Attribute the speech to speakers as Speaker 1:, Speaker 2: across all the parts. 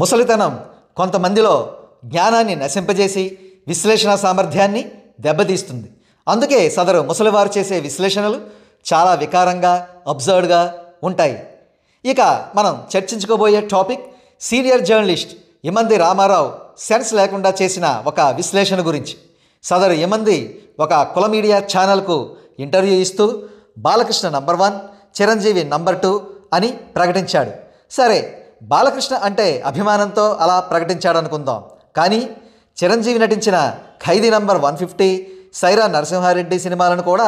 Speaker 1: ముసలితనం కొంతమందిలో జ్ఞానాన్ని నశింపజేసి విశ్లేషణ సామర్థ్యాన్ని దెబ్బతీస్తుంది అందుకే సదరు ముసలివారు చేసే విశ్లేషణలు చాలా వికారంగా అబ్జర్వ్డ్గా ఉంటాయి ఇక మనం చర్చించుకోబోయే topic senior journalist Imandi Ramarao sense లేకుండా చేసిన ఒక విశ్లేషణ గురించి సదరు ఇమంది ఒక కుల మీడియా ఛానల్కు ఇంటర్వ్యూ ఇస్తూ Balakrishna number one Chiranjeevi number two అని ప్రకటించాడు సరే బాలకృష్ణ అంటే అభిమానంతో అలా ప్రకటించాడనుకుందాం కానీ చిరంజీవి నటించిన Khaidi number one fifty Sye Raa Narasimha Reddy సినిమాలను కూడా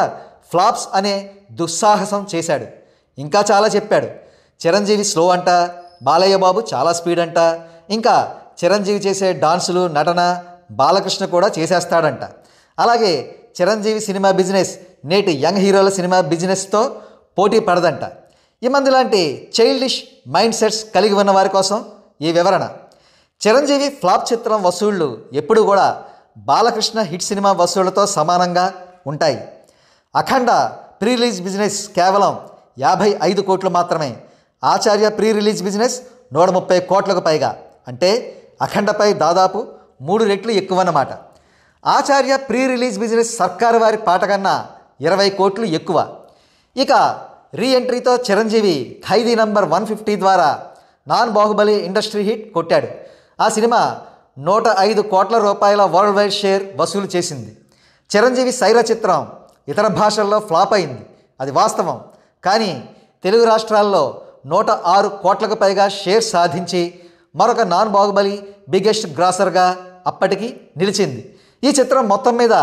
Speaker 1: ఫ్లాప్స్ అనే దుస్సాహసం చేశాడు ఇంకా చాలా చెప్పాడు చిరంజీవి స్లో అంట బాలయ్య బాబు చాలా స్పీడ్ అంట ఇంకా చిరంజీవి చేసే డాన్సులు నటన బాలకృష్ణ కూడా చేసేస్తాడంట అలాగే చిరంజీవి సినిమా బిజినెస్ నేటి యంగ్ హీరోల సినిమా బిజినెస్తో పోటీ పడదంట ఈ మంది లాంటి చైల్డిష్ మైండ్ సెట్స్ కలిగి ఉన్న వారి కోసం ఈ వివరణ చిరంజీవి ఫ్లాప్ చిత్రం వసూళ్లు ఎప్పుడు కూడా బాలకృష్ణ హిట్ సినిమా వసూళ్లతో సమానంగా ఉంటాయి అఖండ ప్రీ రిలీజ్ బిజినెస్ కేవలం యాభై ఐదు కోట్లు మాత్రమే ఆచార్య ప్రీ రిలీజ్ బిజినెస్ నూట ముప్పై కోట్లకు పైగా అంటే అఖండపై దాదాపు మూడు రెట్లు ఎక్కువన్నమాట Acharya pre release business Sarkaru Vaari Paata కన్నా ఇరవై కోట్లు ఎక్కువ ఇక రీ ఎంట్రీతో Chiranjeevi Khaidi number one fifty ద్వారా నాన్ బాహుబలి ఇండస్ట్రీ హిట్ కొట్టాడు ఆ సినిమా నూట ఐదు కోట్ల రూపాయల వరల్డ్ వైడ్ షేర్ వసూలు చేసింది చిరంజీవి సైర చిత్రం ఇతర భాషల్లో ఫ్లాప్ అయింది అది వాస్తవం కానీ తెలుగు రాష్ట్రాల్లో నూట ఆరు కోట్లకు పైగా షేర్ సాధించి మరొక నాన్ బాహుబలి బిగ్గెస్ట్ గ్రాసర్గా అప్పటికి నిలిచింది ఈ చిత్రం మొత్తం మీద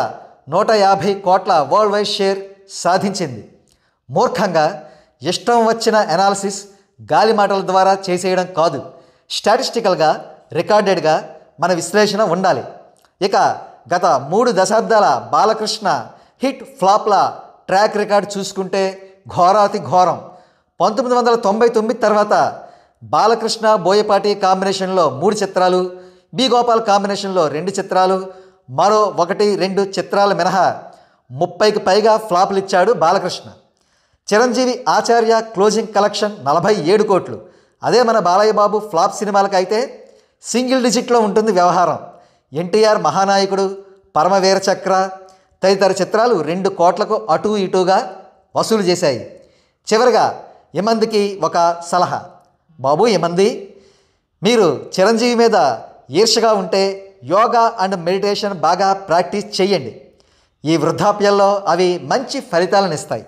Speaker 1: నూట యాభై కోట్ల వరల్డ్ వైడ్ షేర్ సాధించింది మూర్ఖంగా ఇష్టం వచ్చిన ఎనాలిసిస్ గాలి మాటల ద్వారా చేసేయడం కాదు స్టాటిస్టికల్గా రికార్డెడ్గా మన విశ్లేషణ ఉండాలి ఇక గత మూడు దశాబ్దాల బాలకృష్ణ హిట్ ఫ్లాప్ల ట్రాక్ రికార్డ్ చూసుకుంటే ఘోరాతి ఘోరం పంతొమ్మిది వందల తొంభై తొమ్మిది తర్వాత బాలకృష్ణ బోయపాటి కాంబినేషన్లో మూడు చిత్రాలు బి గోపాల్ కాంబినేషన్లో రెండు చిత్రాలు మరో ఒకటి రెండు చిత్రాల మినహా ముప్పైకి పైగా ఫ్లాపులు ఇచ్చాడు బాలకృష్ణ చిరంజీవి ఆచార్య క్లోజింగ్ కలెక్షన్ నలభై ఏడు కోట్లు అదే మన బాలయ్య బాబు ఫ్లాప్ అయితే సింగిల్ డిజిట్లో ఉంటుంది వ్యవహారం ఎన్టీఆర్ మహానాయకుడు పరమవీర చక్ర తదితర చిత్రాలు రెండు కోట్లకు అటు ఇటుగా వసూలు చేశాయి చివరిగా ఇమందికి ఒక సలహా బాబు ఇమంది మీరు చిరంజీవి మీద ఈర్షగా ఉంటే యోగా అండ్ మెడిటేషన్ బాగా ప్రాక్టీస్ చేయండి ఈ వృద్ధాప్యంలో అవి మంచి ఫలితాలను ఇస్తాయి